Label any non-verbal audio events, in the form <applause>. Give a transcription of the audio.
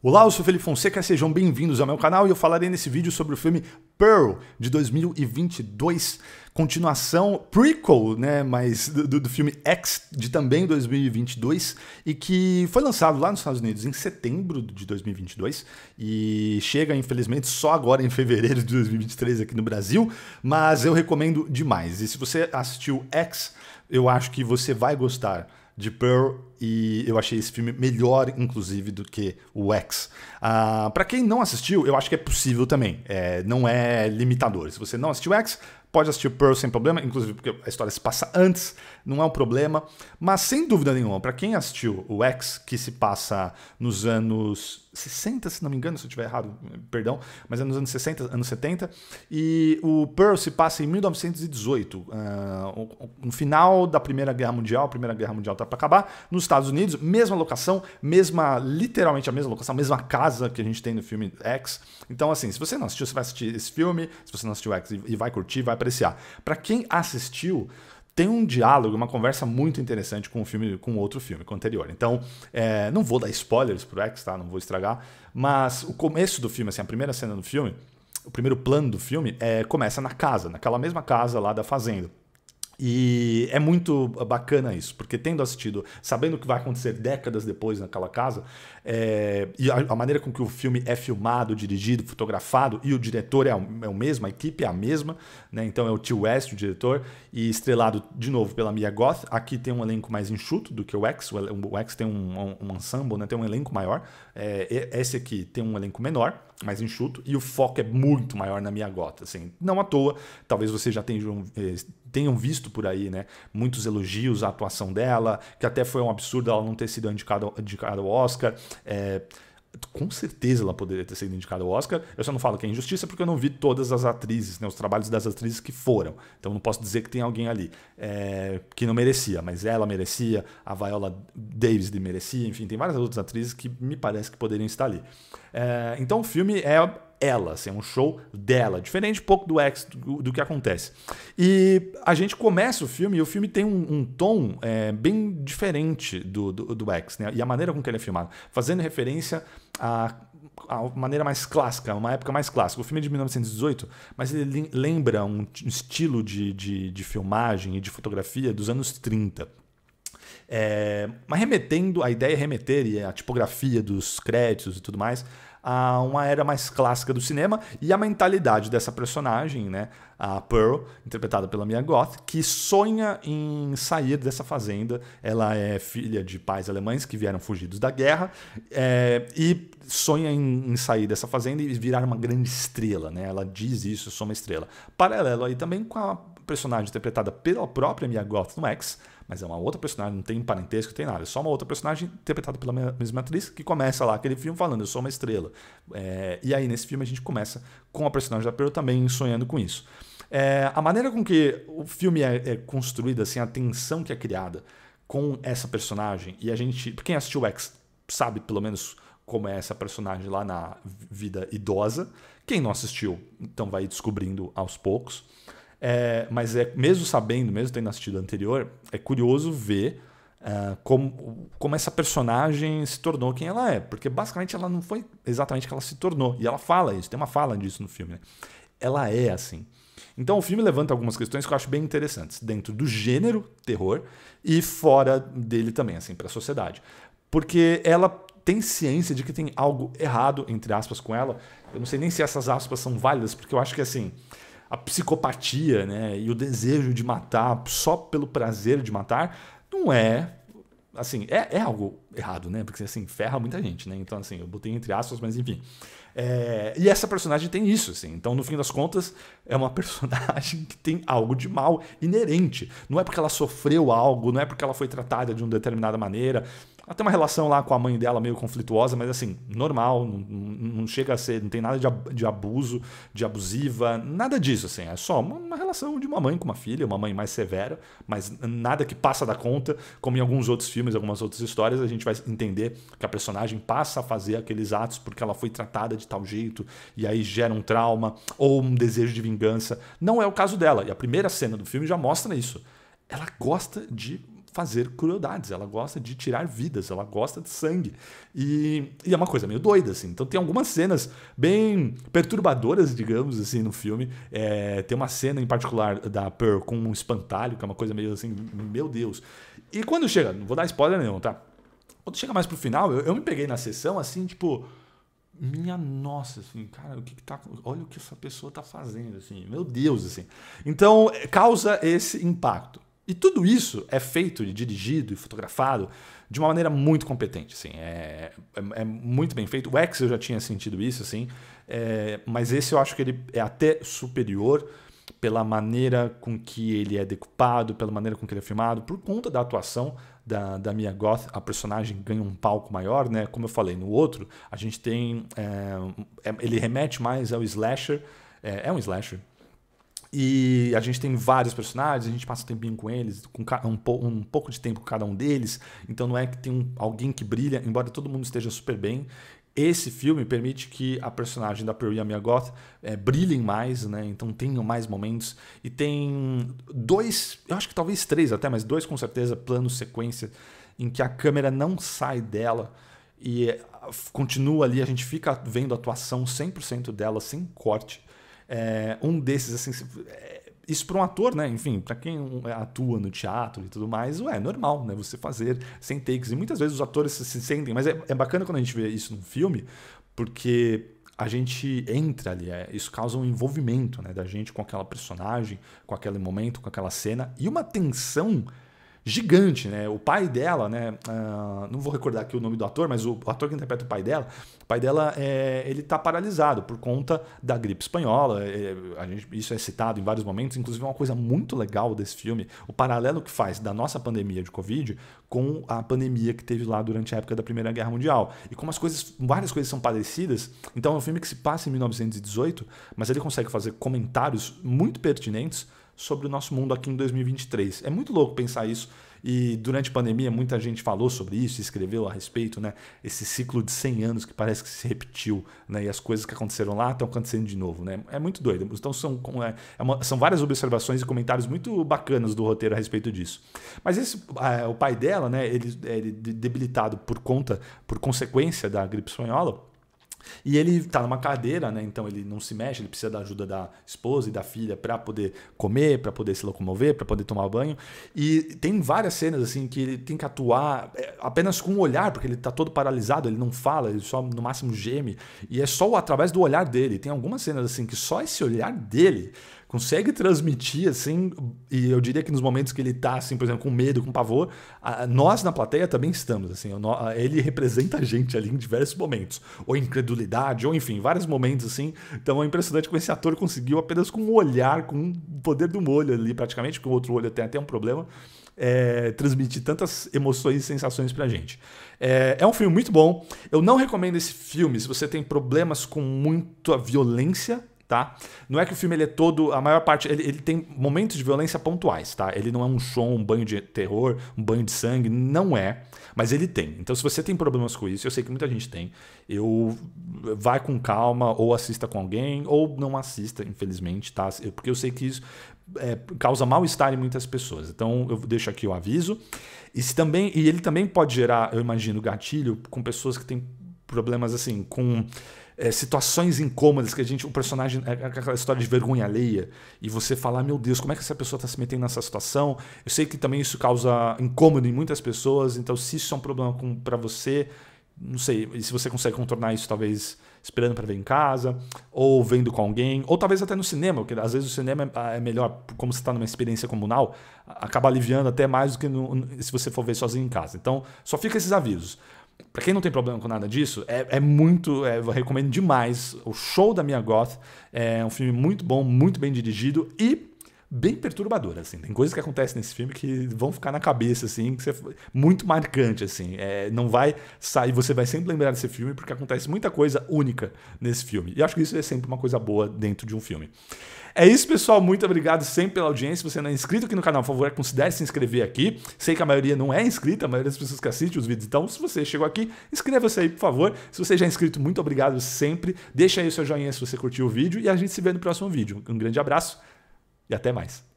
Olá, eu sou Felipe Fonseca, sejam bem-vindos ao meu canal e eu falarei nesse vídeo sobre o filme Pearl de 2022, continuação prequel, né, mas do, do, filme X de também 2022 e que foi lançado lá nos Estados Unidos em setembro de 2022 e chega infelizmente só agora em fevereiro de 2023 aqui no Brasil, mas eu recomendo demais. E se você assistiu X, eu acho que você vai gostar de Pearl e eu achei esse filme melhor, inclusive, do que o X. Uh, ah, para quem não assistiu, eu acho que é possível também. É, não é limitador. Se você não assistiu X, pode assistir Pearl sem problema, inclusive porque a história se passa antes, não é um problema. Mas sem dúvida nenhuma, para quem assistiu o X, que se passa nos anos 60, se não me engano, se eu estiver errado, perdão, mas é nos anos 60, anos 70. E o Pearl se passa em 1918, uh, ah, no final da Primeira Guerra Mundial, a Primeira Guerra Mundial está para acabar, nos Estados Unidos, mesma locação, mesma, literalmente a mesma locação, mesma casa que a gente tem no filme X. Então, assim, se você não assistiu, você vai assistir esse filme, se você não assistiu X e, e vai curtir, vai apreciar. Para quem assistiu, tem um diálogo, uma conversa muito interessante com o filme, com outro filme, com o anterior. Então, é, não vou dar spoilers pro X, tá? Não vou estragar. Mas o começo do filme, assim, a primeira cena do filme, o primeiro plano do filme é, começa na casa, naquela mesma casa lá da fazenda. E é muito bacana isso, porque tendo assistido, sabendo o que vai acontecer décadas depois naquela casa, é, e a, a, maneira com que o filme é filmado, dirigido, fotografado, e o diretor é, o, é o mesmo, a equipe é a mesma, né? então é o Tio West, o diretor, e estrelado de novo pela Mia Goth. Aqui tem um elenco mais enxuto do que o X, o, X tem um, um, ensemble, né? tem um elenco maior, é, esse aqui tem um elenco menor, mais enxuto, e o foco é muito maior na Mia Goth. Assim, não à toa, talvez vocês já tenham, eh, tenham visto visto por aí, né? Muitos elogios à atuação dela, que até foi um absurdo ela não ter sido indicada, indicada ao Oscar. É, com certeza ela poderia ter sido indicada ao Oscar. Eu só não falo que é injustiça porque eu não vi todas as atrizes, né, os trabalhos das atrizes que foram. Então não posso dizer que tem alguém ali é, que não merecia, mas ela merecia, a Viola Davis merecia, enfim, tem várias outras atrizes que me parece que poderiam estar ali. É, então o filme é ela, assim, é um show dela, diferente um pouco do X do, do, que acontece. E a gente começa o filme e o filme tem um, um tom é, bem diferente do, do, do X, né? E a maneira com que ele é filmado, fazendo referência a a maneira mais clássica, uma época mais clássica. O filme é de 1918, mas ele lembra um estilo de, de, de filmagem e de fotografia dos anos 30. É, mas remetendo, a ideia é remeter e a tipografia dos créditos e tudo mais a uma era mais clássica do cinema e a mentalidade dessa personagem, né, a Pearl, interpretada pela Mia Goth, que sonha em sair dessa fazenda. Ela é filha de pais alemães que vieram fugidos da guerra é, e sonha em, em, sair dessa fazenda e virar uma grande estrela, né? Ela diz isso, sou uma estrela. Paralelo aí também com a personagem interpretada pela própria Mia Goth no X, mas é uma outra personagem, não tem parentesco, não tem nada. É só uma outra personagem interpretada pela mesma atriz que começa lá aquele filme falando: Eu sou uma estrela. É, e aí nesse filme a gente começa com a personagem da Pearl também sonhando com isso. É, a maneira com que o filme é, é construído, assim, a tensão que é criada com essa personagem, e a gente. Quem assistiu o X sabe pelo menos como é essa personagem lá na vida idosa. Quem não assistiu, então vai descobrindo aos poucos. É, mas é mesmo sabendo, mesmo tendo assistido a anterior, é curioso ver é, como, como essa personagem se tornou quem ela é. Porque basicamente ela não foi exatamente o que ela se tornou. E ela fala isso, tem uma fala disso no filme. Né? Ela é assim. Então o filme levanta algumas questões que eu acho bem interessantes, dentro do gênero terror e fora dele também, assim, para a sociedade. Porque ela tem ciência de que tem algo errado, entre aspas, com ela. Eu não sei nem se essas aspas são válidas, porque eu acho que assim a psicopatia né, e o desejo de matar só pelo prazer de matar não é. Assim, é, é algo errado, né? Porque assim, ferra muita gente, né? Então, assim, eu botei entre aspas, mas enfim. É, e essa personagem tem isso, assim. Então, no fim das contas, é uma <laughs> personagem que tem algo de mal inerente. Não é porque ela sofreu algo, não é porque ela foi tratada de uma determinada maneira. Ela tem uma relação lá com a mãe dela meio conflituosa, mas assim, normal, não, não chega a ser, não tem nada de abuso, de abusiva, nada disso, assim. É só uma, uma relação de uma mãe com uma filha, uma mãe mais severa, mas nada que passa da conta, como em alguns outros filmes, algumas outras histórias, a gente vai entender que a personagem passa a fazer aqueles atos porque ela foi tratada de tal jeito, e aí gera um trauma ou um desejo de vingança. Não é o caso dela, e a primeira cena do filme já mostra isso. Ela gosta de fazer crueldades, ela gosta de tirar vidas, ela gosta de sangue. E, e, é uma coisa meio doida, assim. Então tem algumas cenas bem perturbadoras, digamos assim, no filme. É, tem uma cena em particular da Pearl com um espantalho, que é uma coisa meio assim, meu Deus. E quando chega, não vou dar spoiler nenhum, tá? Quando chega mais pro final, eu, eu me peguei na sessão assim, tipo minha nossa, assim, cara, o que, que tá. Olha o que essa pessoa tá fazendo, assim, meu Deus, assim. Então, causa esse impacto. E tudo isso é feito, e dirigido e fotografado de uma maneira muito competente, assim, é, é, é, muito bem feito. O X eu já tinha sentido isso, assim, é, mas esse eu acho que ele é até superior pela maneira com que ele é decupado, pela maneira com que ele é filmado, por conta da atuação da, da Mia Goth, a personagem ganha um palco maior, né? Como eu falei, no outro, a gente tem... É, é, ele remete mais ao slasher, é, é um slasher, e a gente tem vários personagens, a gente passa um tempinho com eles, com um, po um pouco de tempo com cada um deles, então não é que tem um, alguém que brilha, embora todo mundo esteja super bem. Esse filme permite que a personagem da Peri e a minha Goth é, brilhem mais, né? Então tenham mais momentos. E tem dois, eu acho que talvez três até, mas dois com certeza, planos sequência, em que a câmera não sai dela e eh, continua ali, a gente fica vendo a atuação 100% dela, sem corte. É, um desses, assim, é, isso para um ator, né? Enfim, para quem atua no teatro e tudo mais, ué, é normal, né? Você fazer sem takes. E muitas vezes os atores se, sentem, mas é, é bacana quando a gente vê isso num filme, porque a gente entra ali, é, isso causa um envolvimento né, da gente com aquela personagem, com aquele momento, com aquela cena, e uma tensão gigante, né? O pai dela, né? Uh, não vou recordar aqui o nome do ator, mas o ator que interpreta o pai dela, o pai dela é, ele tá paralisado por conta da gripe espanhola. É, a gente, isso é citado em vários momentos, inclusive uma coisa muito legal desse filme, o paralelo que faz da nossa pandemia de Covid com a pandemia que teve lá durante a época da Primeira Guerra Mundial. E como as coisas, várias coisas são parecidas, então é um filme que se passa em 1918, mas ele consegue fazer comentários muito pertinentes sobre o nosso mundo aqui em 2023. É muito louco pensar isso. E durante a pandemia, muita gente falou sobre isso, escreveu a respeito, né? Esse ciclo de 100 anos que parece que se repetiu, né? E as coisas que aconteceram lá estão acontecendo de novo, né? É muito doido. Então, são, é, é uma, são várias observações e comentários muito bacanas do roteiro a respeito disso. Mas esse, é, o pai dela, né? Ele, ele debilitado por conta, por consequência da gripe espanhola e ele está numa cadeira, né? Então ele não se mexe, ele precisa da ajuda da esposa e da filha para poder comer, para poder se locomover, para poder tomar banho. E tem várias cenas assim que ele tem que atuar é, apenas com o um olhar, porque ele está todo paralisado, ele não fala, ele só no máximo geme. E é só através do olhar dele. Tem algumas cenas assim que só esse olhar dele consegue transmitir, assim, e eu diria que nos momentos que ele tá, assim, por exemplo, com medo, com pavor, a, nós na plateia também estamos, assim, a, ele representa a gente ali em diversos momentos, ou incredulidade, ou enfim, vários momentos, assim, então é impressionante como esse ator conseguiu apenas com um olhar, com o poder do olho ali, praticamente, porque o outro olho tem até é um problema, é, transmitir tantas emoções e sensações pra gente. É, é, um filme muito bom. Eu não recomendo esse filme se você tem problemas com muita violência tá? Não é que o filme ele é todo, a maior parte, ele, ele, tem momentos de violência pontuais, tá? Ele não é um som, um banho de terror, um banho de sangue, não é, mas ele tem. Então se você tem problemas com isso, eu sei que muita gente tem, eu vai com calma ou assista com alguém ou não assista, infelizmente, tá? Porque eu sei que isso é, causa mal-estar em muitas pessoas. Então eu deixo aqui o aviso. E também, e ele também pode gerar, eu imagino, gatilho com pessoas que têm problemas assim com é, situações incômodas que a gente, o personagem, é, é aquela história de vergonha alheia, e você falar, ah, meu Deus, como é que essa pessoa está se metendo nessa situação? Eu sei que também isso causa incômodo em muitas pessoas, então se isso é um problema para você, não sei, e se você consegue contornar isso, talvez esperando para ver em casa, ou vendo com alguém, ou talvez até no cinema, porque às vezes o cinema é, é melhor, como você está numa experiência comunal, acaba aliviando até mais do que no, se você for ver sozinho em casa. Então, só fica esses avisos para quem não tem problema com nada disso, é, é muito. É, eu recomendo demais. O Show da Minha Goth é um filme muito bom, muito bem dirigido e bem perturbadora, assim. Tem coisas que acontecem nesse filme que vão ficar na cabeça, assim, que você, muito marcante, assim. É, não vai sair, você vai sempre lembrar desse filme porque acontece muita coisa única nesse filme. E acho que isso é sempre uma coisa boa dentro de um filme. É isso, pessoal. Muito obrigado sempre pela audiência. Se você não é inscrito aqui no canal, por favor, considere se inscrever aqui. Sei que a maioria não é inscrita, a maioria das pessoas que assistem os vídeos. Então, se você chegou aqui, inscreva-se aí, por favor. Se você já é inscrito, muito obrigado sempre. Deixa aí o seu joinha se você curtiu o vídeo e a gente se vê no próximo vídeo. Um grande abraço e até mais.